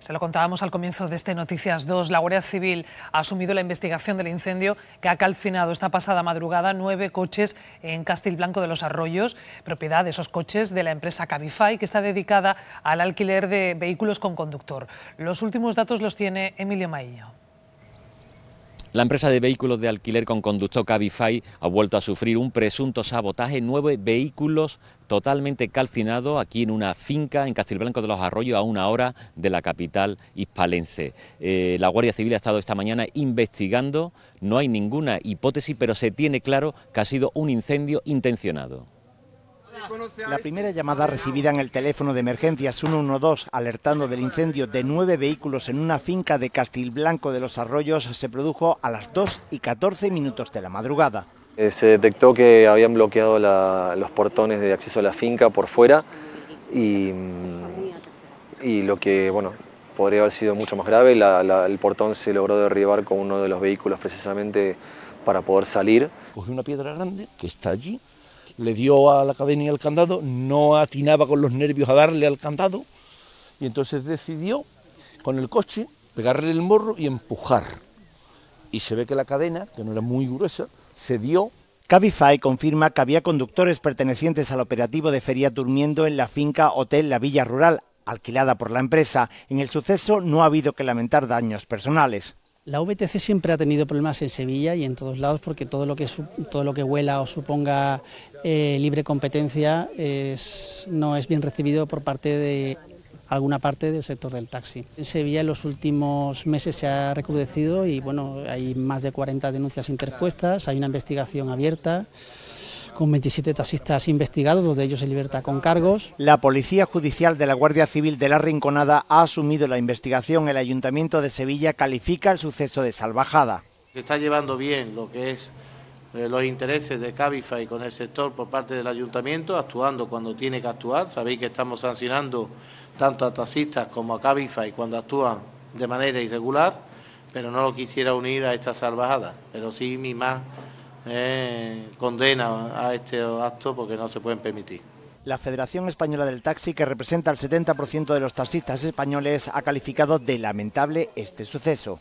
Se lo contábamos al comienzo de este Noticias 2. La Guardia Civil ha asumido la investigación del incendio que ha calcinado esta pasada madrugada nueve coches en Castilblanco de los Arroyos, propiedad de esos coches de la empresa Cabify, que está dedicada al alquiler de vehículos con conductor. Los últimos datos los tiene Emilio Maillo. La empresa de vehículos de alquiler con conductor Cabify ha vuelto a sufrir un presunto sabotaje. Nueve vehículos totalmente calcinados aquí en una finca en Castilblanco de los Arroyos, a una hora de la capital hispalense. Eh, la Guardia Civil ha estado esta mañana investigando. No hay ninguna hipótesis, pero se tiene claro que ha sido un incendio intencionado. La primera llamada recibida en el teléfono de emergencias 112 alertando del incendio de nueve vehículos en una finca de Castilblanco de los Arroyos se produjo a las 2 y 14 minutos de la madrugada. Eh, se detectó que habían bloqueado los portones de acceso a la finca por fuera y, mm, lo que, bueno, podría haber sido mucho más grave. el portón se logró derribar con uno de los vehículos precisamente para poder salir. Cogí una piedra grande que está allí le dio a la cadena y al candado, no atinaba con los nervios a darle al candado y entonces decidió con el coche pegarle el morro y empujar. Y se ve que la cadena, que no era muy gruesa, se dio. Cabify confirma que había conductores pertenecientes al operativo de feria durmiendo en la finca Hotel La Villa Rural, alquilada por la empresa. En el suceso no ha habido que lamentar daños personales. La VTC siempre ha tenido problemas en Sevilla y en todos lados porque todo lo que, todo lo que huela o suponga eh, libre competencia no es bien recibido por parte de alguna parte del sector del taxi. En Sevilla en los últimos meses se ha recrudecido y bueno, hay más de 40 denuncias interpuestas, hay una investigación abierta con 27 taxistas investigados, dos de ellos en libertad con cargos. La Policía Judicial de la Guardia Civil de la Rinconada ha asumido la investigación. El Ayuntamiento de Sevilla califica el suceso de salvajada. Se está llevando bien lo que es eh, los intereses de Cabify con el sector por parte del Ayuntamiento, actuando cuando tiene que actuar. Sabéis que estamos sancionando tanto a taxistas como a Cabify cuando actúan de manera irregular, pero no lo quisiera unir a esta salvajada, pero sí mi más eh, condena a este acto porque no se pueden permitir. La Federación Española del Taxi, que representa al 70% de los taxistas españoles, ha calificado de lamentable este suceso.